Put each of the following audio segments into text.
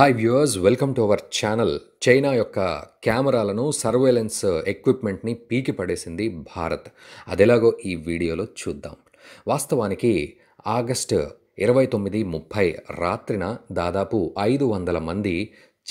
hi viewers welcome to our channel China యొక్క కెమెరాలను surveillance ఎక్విప్మెంట్ని పీకి పడేసింది భారత్ అదెలాగో ఈ వీడియోలో చూద్దాం వాస్తవానికి ఆగస్టు ఇరవై తొమ్మిది ముప్పై రాత్రిన దాదాపు ఐదు వందల మంది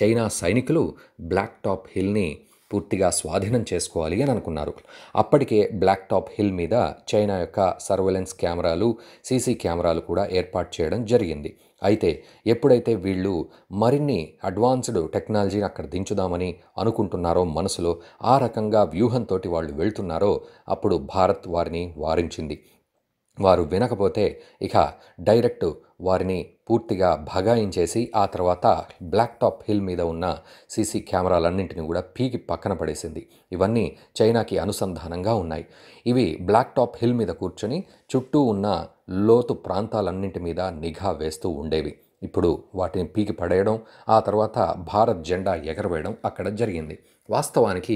చైనా సైనికులు బ్లాక్ టాప్ హిల్ని పూర్తిగా స్వాధీనం చేసుకోవాలి అని అనుకున్నారు అప్పటికే బ్లాక్ టాప్ హిల్ మీద చైనా యొక్క సర్వేలెన్స్ కెమెరాలు సీసీ కెమెరాలు కూడా ఏర్పాటు చేయడం జరిగింది అయితే ఎప్పుడైతే వీళ్ళు మరిన్ని అడ్వాన్స్డ్ టెక్నాలజీని అక్కడ దించుదామని అనుకుంటున్నారో మనసులో ఆ రకంగా వ్యూహంతో వాళ్ళు వెళ్తున్నారో అప్పుడు భారత్ వారిని వారించింది వారు వినకపోతే ఇక డైరెక్ట్ వారిని పూర్తిగా భగాయించేసి ఆ తర్వాత బ్లాక్ టాప్ హిల్ మీద ఉన్న సీసీ కెమెరాలన్నింటినీ కూడా పీకి పక్కన పడేసింది ఇవన్నీ చైనాకి అనుసంధానంగా ఉన్నాయి ఇవి బ్లాక్ టాప్ హిల్ మీద కూర్చొని చుట్టూ ఉన్న లోతు ప్రాంతాలన్నింటి మీద నిఘా వేస్తూ ఉండేవి ఇప్పుడు వాటిని పీకి పడేయడం ఆ తర్వాత భారత్ జెండా ఎగరవేయడం అక్కడ జరిగింది వాస్తవానికి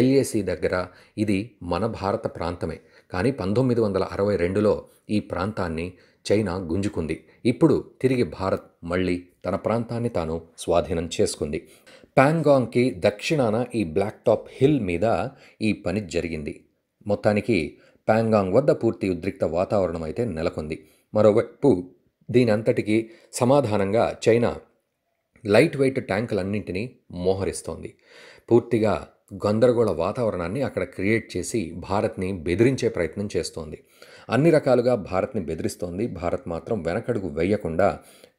ఎల్ఏసి దగ్గర ఇది మన భారత ప్రాంతమే కానీ పంతొమ్మిది వందల అరవై రెండులో ఈ ప్రాంతాన్ని చైనా గుంజుకుంది ఇప్పుడు తిరిగి భారత్ మళ్ళీ తన ప్రాంతాన్ని తాను స్వాధీనం చేసుకుంది ప్యాంగాంగ్కి దక్షిణాన ఈ బ్లాక్ టాప్ హిల్ మీద ఈ పని జరిగింది మొత్తానికి ప్యాంగాంగ్ వద్ద పూర్తి ఉద్రిక్త వాతావరణం అయితే నెలకొంది మరోవైపు దీని అంతటికీ సమాధానంగా చైనా లైట్ వెయిట్ ట్యాంకులన్నింటినీ మోహరిస్తోంది పూర్తిగా గందరగోళ వాతావరణాన్ని అక్కడ క్రియేట్ చేసి భారత్ని బెదిరించే ప్రయత్నం చేస్తోంది అన్ని రకాలుగా భారత్ని బెదిరిస్తోంది భారత్ మాత్రం వెనకడుగు వేయకుండా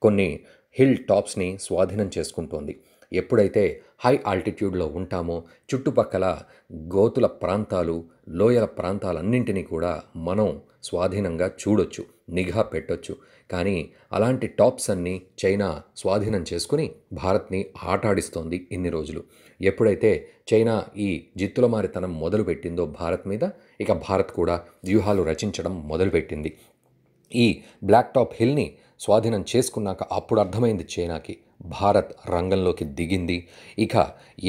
కొన్ని హిల్ టాప్స్ని స్వాధీనం చేసుకుంటోంది ఎప్పుడైతే హై ఆల్టిట్యూడ్లో ఉంటామో చుట్టుపక్కల గోతుల ప్రాంతాలు లోయల ప్రాంతాలన్నింటినీ కూడా మనం స్వాధీనంగా చూడొచ్చు నిఘా పెట్టొచ్చు కానీ అలాంటి టాప్స్ అన్నీ చైనా స్వాధీనం చేసుకుని భారత్ని ఆటాడిస్తోంది ఇన్ని రోజులు ఎప్పుడైతే చైనా ఈ జిత్తులమారితనం మొదలుపెట్టిందో భారత్ మీద ఇక భారత్ కూడా వ్యూహాలు రచించడం మొదలుపెట్టింది ఈ బ్లాక్ టాప్ హిల్ని స్వాధీనం చేసుకున్నాక అప్పుడు అర్థమైంది చైనాకి భారత్ రంగంలోకి దిగింది ఇక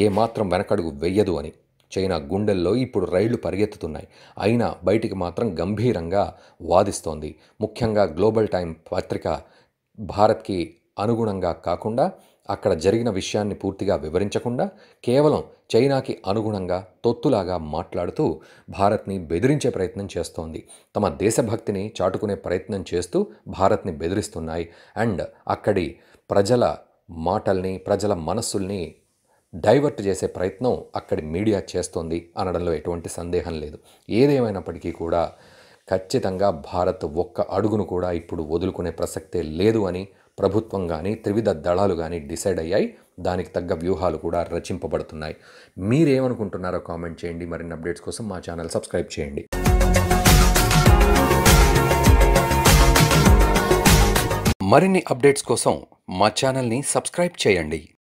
ఏమాత్రం వెనకడుగు వెయ్యదు అని చైనా గుండెల్లో ఇప్పుడు రైళ్లు పరిగెత్తుతున్నాయి అయినా బయటికి మాత్రం గంభీరంగా వాదిస్తోంది ముఖ్యంగా గ్లోబల్ టైమ్ పత్రిక భారత్కి అనుగుణంగా కాకుండా అక్కడ జరిగిన విషయాన్ని పూర్తిగా వివరించకుండా కేవలం చైనాకి అనుగుణంగా తొత్తులాగా మాట్లాడుతూ భారత్ని బెదిరించే ప్రయత్నం చేస్తోంది తమ దేశభక్తిని చాటుకునే ప్రయత్నం చేస్తూ భారత్ని బెదిరిస్తున్నాయి అండ్ అక్కడి ప్రజల మాటల్ని ప్రజల మనస్సుల్ని డైవర్ట్ చేసే ప్రయత్నం అక్కడి మీడియా చేస్తోంది అనడంలో ఎటువంటి సందేహం లేదు ఏదేమైనప్పటికీ కూడా ఖచ్చితంగా భారత్ ఒక్క అడుగును కూడా ఇప్పుడు వదులుకునే ప్రసక్తే లేదు అని ప్రభుత్వం కానీ త్రివిధ దళాలు కానీ డిసైడ్ అయ్యాయి దానికి తగ్గ వ్యూహాలు కూడా రచింపబడుతున్నాయి మీరేమనుకుంటున్నారో కామెంట్ చేయండి మరిన్ని అప్డేట్స్ కోసం మా ఛానల్ సబ్స్క్రైబ్ చేయండి మరిన్ని అప్డేట్స్ కోసం మా ఛానల్ని సబ్స్క్రైబ్ చేయండి